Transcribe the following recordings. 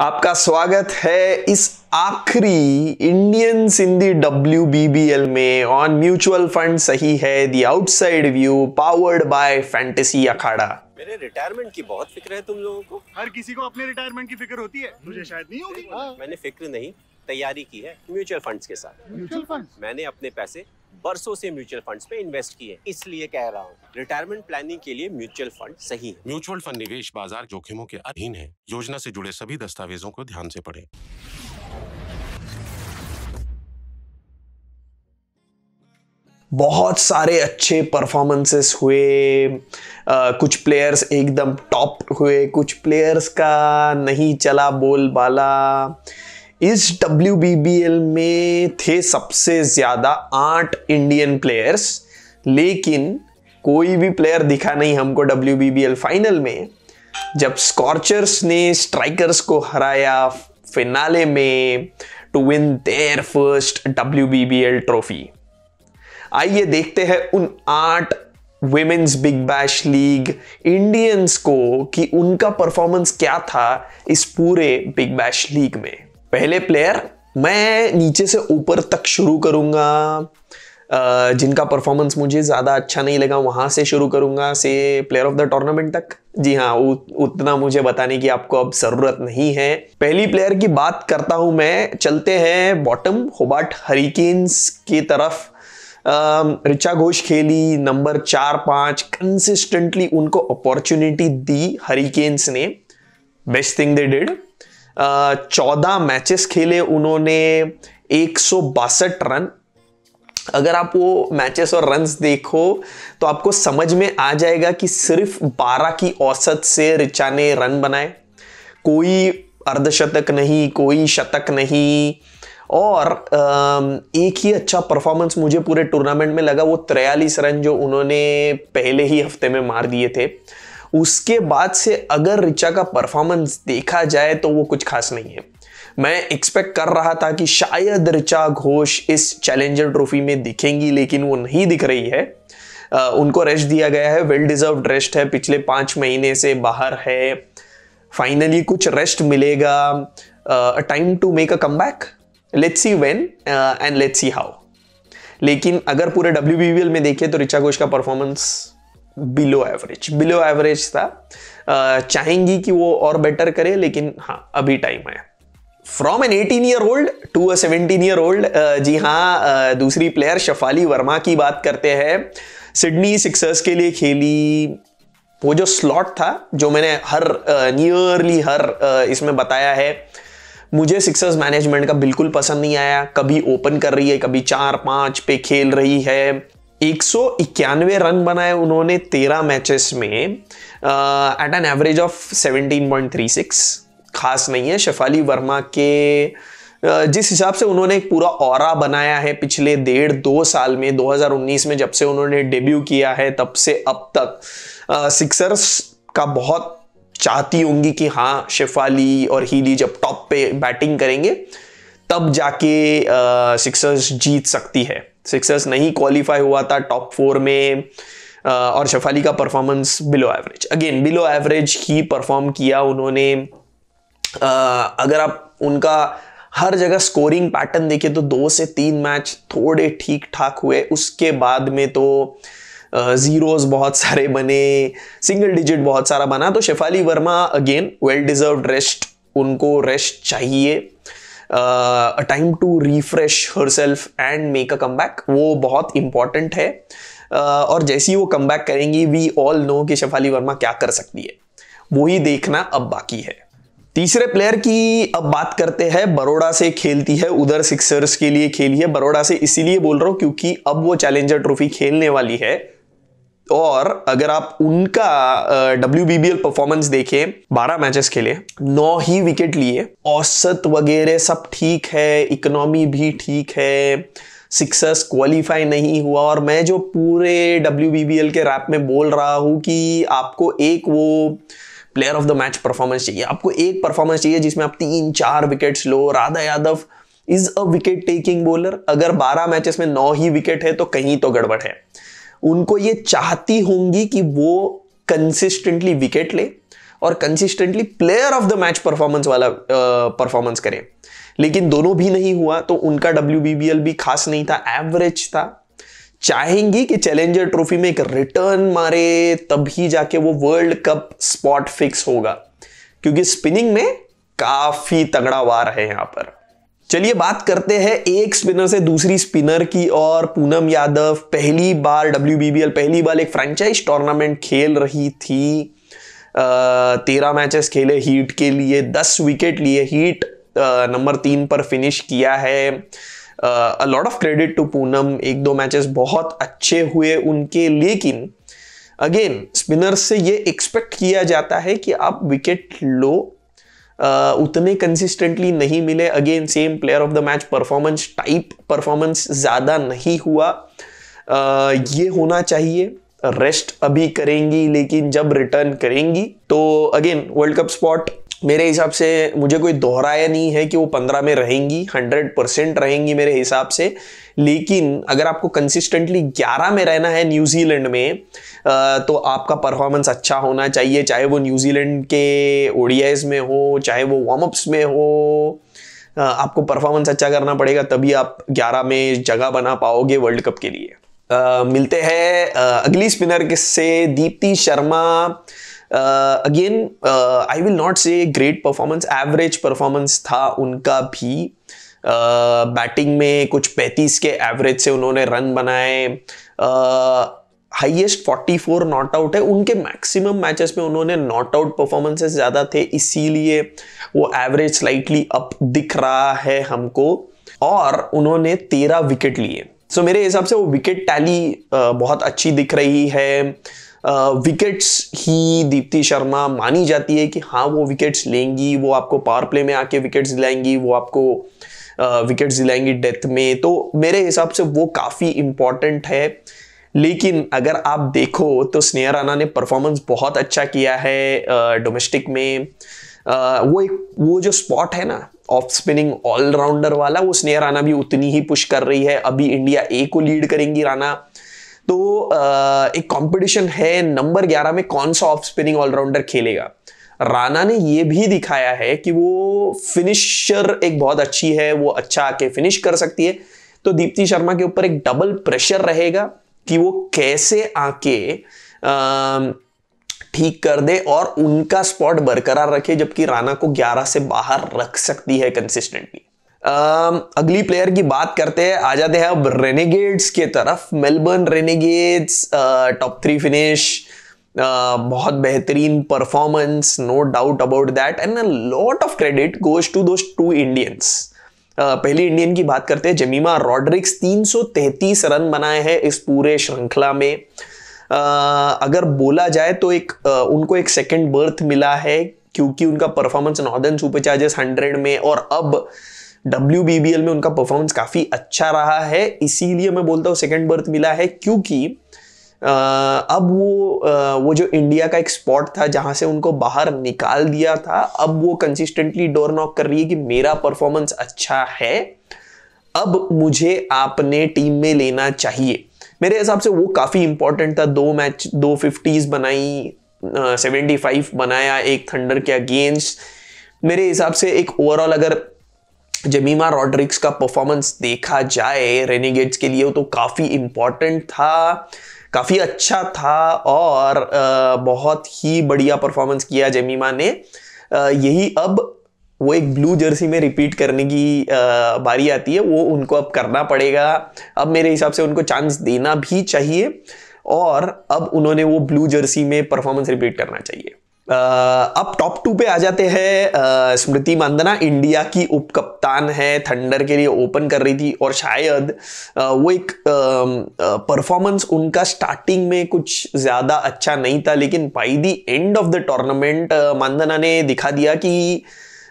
आपका स्वागत है इस आखिरी इंडियन सिंधी डब्ल्यू में ऑन म्यूचुअल फंड सही है the outside view powered by fantasy Akhada मेरे रिटायरमेंट की बहुत फिक्र है तुम लोगों को हर किसी को अपने रिटायरमेंट की फिक्र होती है मुझे शायद नहीं होगी मैंने फिक्र नहीं तैयारी की है म्यूचुअल फंड्स के साथ म्यूचुअल फंड मैंने अपने पैसे बरसों से म्यूचुअल फंड्स में इन्वेस्ट किए इसलिए कह रहा हूँ रिटायरमेंट प्लानिंग के लिए म्यूचुअल फंड सही है म्यूचुअल फंड निवेश बाजार जोखिमों के अधीन है योजना से जुड़े सभी दस्तावेजों को ध्यान से पढ़ें। बहुत सारे अच्छे परफॉर्मेंसेस हुए आ, कुछ प्लेयर्स एकदम टॉप हुए कुछ प्लेयर्स का नहीं चला बोल बाला इस डब्ल्यू में थे सबसे ज्यादा आठ इंडियन प्लेयर्स लेकिन कोई भी प्लेयर दिखा नहीं हमको डब्ल्यू फाइनल में जब स्कॉर्चर्स ने स्ट्राइकर्स को हराया फिनाले में to win their first W trophy आइए देखते हैं उन आठ women's big bash league Indians को कि उनका परफॉर्मेंस क्या था इस पूरे बिग बैश लीग में पहले प्लेयर मैं नीचे से ऊपर तक शुरू करूँगा जिनका परफॉर्मेंस मुझे ज़्यादा अच्छा नहीं लगा वहां से शुरू करूंगा से प्लेयर ऑफ द टूर्नामेंट तक जी हाँ उतना मुझे बताने की आपको अब ज़रूरत नहीं है पहली प्लेयर की बात करता हूं मैं चलते हैं बॉटम होबार्ट हरिकेन्स की तरफ रिचा घोष खेली नंबर चार पांच कंसिस्टेंटली उनको अपॉर्चुनिटी दी हरिकेन्स ने बेस्ट थिंग दे डिड चौदह मैचेस खेले उन्होंने एक रन अगर आप वो मैचेस और रन देखो तो आपको समझ में आ जाएगा कि सिर्फ 12 की औसत से रिचा ने रन बनाए कोई अर्धशतक नहीं कोई शतक नहीं और एक ही अच्छा परफॉर्मेंस मुझे पूरे टूर्नामेंट में लगा वो 43 रन जो उन्होंने पहले ही हफ्ते में मार दिए थे उसके बाद से अगर रिचा का परफॉर्मेंस देखा जाए तो वो कुछ खास नहीं है मैं एक्सपेक्ट कर रहा था कि शायद रिचा घोष इस चैलेंजर ट्रॉफी में दिखेंगी लेकिन वो नहीं दिख रही है आ, उनको रेस्ट दिया गया है वेल डिजर्व रेस्ट है पिछले पांच महीने से बाहर है फाइनली कुछ रेस्ट मिलेगा time to make a come back let's see when and let's see how लेकिन अगर पूरे डब्ल्यू में देखें तो रिचा घोष का performance below average below average था चाहेंगी कि वो और बेटर करे लेकिन हाँ अभी टाइम है from an 18 year old to a 17 year old जी हाँ दूसरी प्लेयर शफाली वर्मा की बात करते हैं सिडनी सिक्सर्स के लिए खेली वो जो स्लॉट था जो मैंने हर नियरली हर इसमें बताया है मुझे सिक्सर्स मैनेजमेंट का बिल्कुल पसंद नहीं आया कभी ओपन कर रही है कभी चार पांच पे खेल रही है एक रन बनाए उन्होंने 13 मैचेस में एट एन एवरेज ऑफ 17.36 खास नहीं है शेफाली वर्मा के जिस हिसाब से उन्होंने एक पूरा और बनाया है पिछले डेढ़ दो साल में 2019 में जब से उन्होंने डेब्यू किया है तब से अब तक सिक्सर्स का बहुत चाहती होंगी कि हाँ शेफाली और हीली जब टॉप पे बैटिंग करेंगे तब जाके सिक्सर्स जीत सकती है सिक्सर्स नहीं क्वालिफाई हुआ था टॉप फोर में और शफाली का performance below average again below average ही परफॉर्म किया उन्होंने अगर आप उनका हर जगह स्कोरिंग पैटर्न देखे तो दो से तीन मैच थोड़े ठीक ठाक हुए उसके बाद में तो जीरोज बहुत सारे बने सिंगल डिजिट बहुत सारा बना तो Shafali Verma again well deserve rest उनको रेस्ट चाहिए a time to refresh herself and make a come वो बहुत इंपॉर्टेंट है uh, और जैसे ही वो कम करेंगी वी ऑल नो कि शफाली वर्मा क्या कर सकती है वही देखना अब बाकी है तीसरे प्लेयर की अब बात करते हैं बरोडा से खेलती है उधर सिक्सर्स के लिए खेली है बरोडा से इसीलिए बोल रहा हूँ क्योंकि अब वो चैलेंजर ट्रॉफी खेलने वाली है और अगर आप उनका डब्ल्यू बी परफॉर्मेंस देखें बारह मैचेस खेले नौ ही विकेट लिए औसत वगैरह सब ठीक है इकोनॉमी भी ठीक है सिक्सर्स क्वालिफाई नहीं हुआ और मैं जो पूरे डब्ल्यू के रैप में बोल रहा हूँ कि आपको एक वो player of the match performance चाहिए आपको एक परफॉर्मेंस चाहिए जिसमें आप तीन चार विकेट्स लो Radha Yadav is a wicket taking bowler अगर 12 मैचेस में नौ ही विकेट है तो कहीं तो गड़बड़ है उनको ये चाहती होंगी कि वो कंसिस्टेंटली विकेट ले और consistently player of the match performance वाला परफॉर्मेंस करें लेकिन दोनों भी नहीं हुआ तो उनका डब्ल्यू भी खास नहीं था एवरेज था चाहेंगी कि चैलेंजर ट्रॉफी में एक रिटर्न मारे तभी जाके वो वर्ल्ड कप स्पॉट फिक्स होगा क्योंकि स्पिनिंग में काफी तगड़ा वार है यहां पर चलिए बात करते हैं एक स्पिनर से दूसरी स्पिनर की और पूनम यादव पहली बार डब्ल्यू पहली बार एक फ्रेंचाइज टूर्नामेंट खेल रही थी तेरह मैचेस खेले हीट के लिए दस विकेट लिए हीट नंबर तीन पर फिनिश किया है a lot of credit to Poonam एक दो मैचेस बहुत अच्छे हुए उनके लेकिन अगेन स्पिनर से ये एक्सपेक्ट किया जाता है कि आप विकेट लो उतने कंसिस्टेंटली नहीं मिले again same player of the match performance type performance ज़्यादा नहीं हुआ ये होना चाहिए रेस्ट अभी करेंगी लेकिन जब रिटर्न करेंगी तो अगेन वर्ल्ड कप स्पॉट मेरे हिसाब से मुझे कोई दोहराया नहीं है कि वो पंद्रह में रहेंगी हंड्रेड परसेंट रहेंगी मेरे हिसाब से लेकिन अगर आपको कंसिस्टेंटली 11 में रहना है न्यूजीलैंड में तो आपका परफॉर्मेंस अच्छा होना चाहिए चाहे वो न्यूजीलैंड के ओडियाज में हो चाहे वो वार्म अप्स में हो आपको परफॉर्मेंस अच्छा करना पड़ेगा तभी आप 11 में जगह बना पाओगे वर्ल्ड कप के लिए आ, मिलते हैं अगली स्पिनर से Deepti Sharma again I will not say great performance average performance था उनका भी बैटिंग में कुछ 35 के एवरेज से उन्होंने रन बनाए हाईएस्ट 44 नॉट आउट है उनके मैक्सिमम मैचेस में उन्होंने नॉट आउट परफॉर्मेंसेस ज़्यादा थे इसीलिए वो एवरेज स्लाइटली अप दिख रहा है हमको और उन्होंने तेरह विकेट लिए सो so, मेरे हिसाब से वो विकेट टैली बहुत अच्छी दिख रही है विकेट्स ही दीप्ति शर्मा मानी जाती है कि हाँ वो विकेट्स लेंगी वो आपको पावर प्ले में आके विकेट्स दिलाएंगी वो आपको uh, विकेट दिलाएंगी डेथ में तो मेरे हिसाब से वो काफ़ी इंपॉर्टेंट है लेकिन अगर आप देखो तो स्नेहा राणा ने परफॉर्मेंस बहुत अच्छा किया है डोमेस्टिक में आ, वो एक वो जो स्पॉट है ना ऑफ स्पिनिंग ऑलराउंडर वाला वो स्नेहा राणा भी उतनी ही पुश कर रही है अभी इंडिया ए को लीड करेंगी राणा तो आ, एक कंपटीशन है नंबर 11 में कौन सा ऑफ स्पिनिंग ऑलराउंडर खेलेगा राणा ने यह भी दिखाया है कि वो फिनिशर एक बहुत अच्छी है वो अच्छा आके फिनिश कर सकती है तो दीप्ति शर्मा के ऊपर एक डबल प्रेशर रहेगा कि वो कैसे आके ठीक कर दे और उनका स्पॉट बरकरार रखे जबकि राणा को 11 से बाहर रख सकती है कंसिस्टेंटली अगली प्लेयर की बात करते हैं आ जाते हैं अब रेनेगेड्स के तरफ Melbourne Renegades top three finish बहुत बेहतरीन performance no doubt about that and lot of credit goes to those two Indians पहली इंडियन की बात करते हैं जमीमा रॉड्रिक्स 333 रन बनाए हैं इस पूरे श्रृंखला में uh, अगर बोला जाए तो एक uh, उनको एक सेकेंड बर्थ मिला है क्योंकि उनका performance Northern Superchargers Hundred में और अब डब्ल्यू में उनका परफॉर्मेंस काफ़ी अच्छा रहा है इसीलिए मैं बोलता हूँ सेकेंड बर्थ मिला है क्योंकि अब वो वो जो इंडिया का एक स्पॉट था जहाँ से उनको बाहर निकाल दिया था अब वो कंसिस्टेंटली डोर नॉक कर रही है कि मेरा परफॉर्मेंस अच्छा है अब मुझे आपने टीम में लेना चाहिए मेरे हिसाब से वो काफ़ी इंपॉर्टेंट था दो मैच दो फिफ्टीज़ बनाई सेवेंटी फाइव बनाया एक थंडर के अगेंस्ट मेरे हिसाब से एक ओवरऑल अगर जमीमा रॉड्रिक्स का परफॉर्मेंस देखा जाए रेनिगेट्स के लिए तो काफ़ी इंपॉर्टेंट था काफ़ी अच्छा था और बहुत ही बढ़िया परफॉर्मेंस किया जमीमा ने यही अब वो एक ब्लू जर्सी में रिपीट करने की बारी आती है वो उनको अब करना पड़ेगा अब मेरे हिसाब से उनको चांस देना भी चाहिए और अब उन्होंने वो ब्लू जर्सी में परफॉर्मेंस रिपीट करना चाहिए अब टॉप टू पे आ जाते हैं स्मृति मंदना इंडिया की उप कप्तान है थंडर के लिए ओपन कर रही थी और शायद आ, वो एक परफॉर्मेंस उनका स्टार्टिंग में कुछ ज़्यादा अच्छा नहीं था लेकिन by the end of the tournament Mandhana ने दिखा दिया कि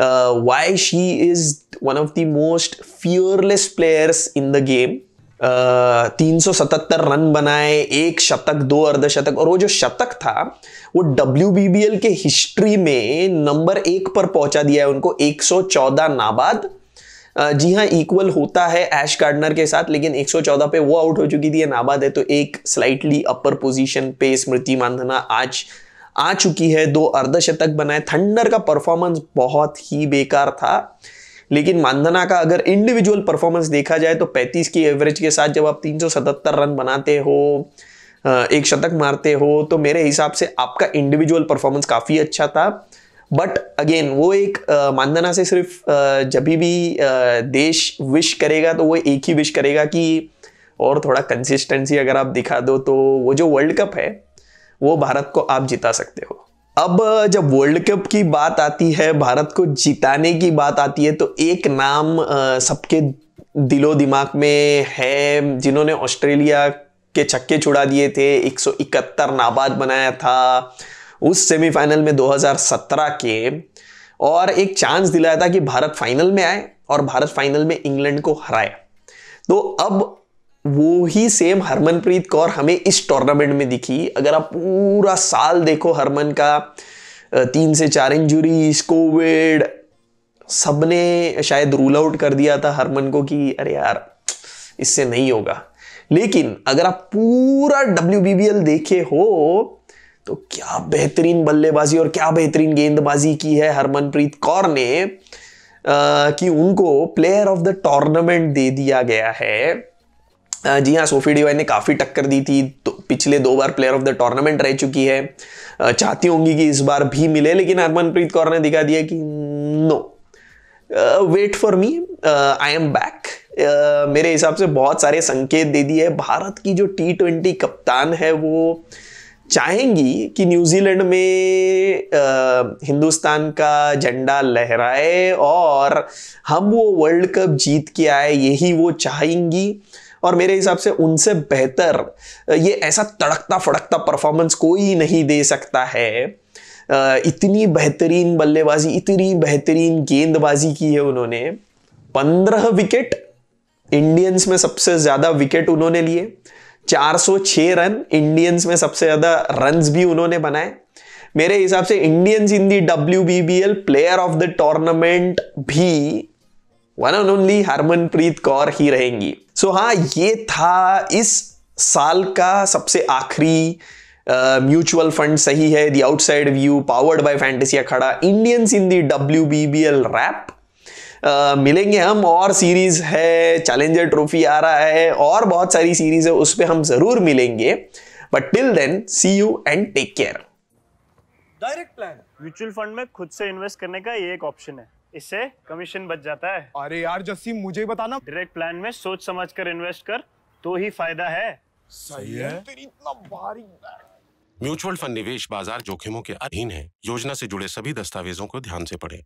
why she is one of the most fearless players in the game तीन सौ रन बनाए एक शतक दो अर्धशतक और वो जो शतक था वो डब्ल्यू के हिस्ट्री में नंबर एक पर पहुंचा दिया है उनको 114 नाबाद जी हाँ इक्वल होता है एश गार्डनर के साथ लेकिन 114 पे वो आउट हो चुकी थी नाबाद है तो एक स्लाइटली अपर पोजीशन पे स्मृति मानधना आज आ चुकी है दो अर्धशतक बनाए थंडर का परफॉर्मेंस बहुत ही बेकार था लेकिन मानधना का अगर इंडिविजुअल परफॉर्मेंस देखा जाए तो 35 की एवरेज के साथ जब आप 377 रन बनाते हो एक शतक मारते हो तो मेरे हिसाब से आपका इंडिविजुअल परफॉर्मेंस काफ़ी अच्छा था बट अगेन वो एक मानधना से सिर्फ जब भी देश विश करेगा तो वो एक ही विश करेगा कि और थोड़ा कंसिस्टेंसी अगर आप दिखा दो तो वो जो वर्ल्ड कप है वो भारत को आप जिता सकते हो अब जब वर्ल्ड कप की बात आती है भारत को जिताने की बात आती है तो एक नाम सबके दिलो दिमाग में है जिन्होंने ऑस्ट्रेलिया के छक्के छुड़ा दिए थे 171 नाबाद बनाया था उस सेमीफाइनल में 2017 के और एक चांस दिलाया था कि भारत फाइनल में आए और भारत फाइनल में इंग्लैंड को हराए तो अब वो ही सेम हरमनप्रीत कौर हमें इस टूर्नामेंट में दिखी अगर आप पूरा साल देखो हरमन का तीन से चार इंजुरीज कोविड सबने शायद रूल आउट कर दिया था हरमन को कि अरे यार इससे नहीं होगा लेकिन अगर आप पूरा डब्ल्यू देखे हो तो क्या बेहतरीन बल्लेबाजी और क्या बेहतरीन गेंदबाजी की है हरमनप्रीत कौर ने आ, कि उनको प्लेयर ऑफ द टूर्नामेंट दे दिया गया है जी हाँ सोफी डिवाइन ने काफ़ी टक्कर दी थी तो पिछले दो बार प्लेयर ऑफ द टूर्नामेंट रह चुकी है चाहती होंगी कि इस बार भी मिले लेकिन हरमनप्रीत कौर ने दिखा दिया कि no wait for me I am back मेरे हिसाब से बहुत सारे संकेत दे दिए भारत की जो टी ट्वेंटी कप्तान है वो चाहेंगी कि न्यूजीलैंड में आ, हिंदुस्तान का झंडा लहराए और हम वो वर्ल्ड कप जीत के आए यही वो चाहेंगी और मेरे हिसाब से उनसे बेहतर ये ऐसा तड़कता फड़कता परफॉर्मेंस कोई नहीं दे सकता है इतनी बेहतरीन बल्लेबाजी इतनी बेहतरीन गेंदबाजी की है उन्होंने पंद्रह विकेट इंडियंस में सबसे ज्यादा विकेट उन्होंने लिए 406 रन इंडियंस में सबसे ज्यादा रन भी उन्होंने बनाए मेरे हिसाब से Indians in the W player of the tournament भी one and only Harmanpreet Kaur ही रहेंगी सो हाँ ये था इस साल का सबसे आखिरी म्यूचुअल फंड सही है the outside view powered by fantasy खड़ा Indians in the W B B L wrap मिलेंगे हम और सीरीज है चैलेंजर ट्रॉफी आ रहा है और बहुत सारी सीरीज है उस पर हम जरूर मिलेंगे but till then see you and take care direct plan mutual fund में खुद से इन्वेस्ट करने का ये एक ऑप्शन है इससे कमीशन बच जाता है अरे यार जस्सी मुझे बताना डायरेक्ट प्लान में सोच समझ कर इन्वेस्ट कर तो ही फायदा है सही है तेरी इतना भारी म्यूचुअल फंड निवेश बाजार जोखिमों के अधीन है योजना से जुड़े सभी दस्तावेजों को ध्यान से पढ़ें।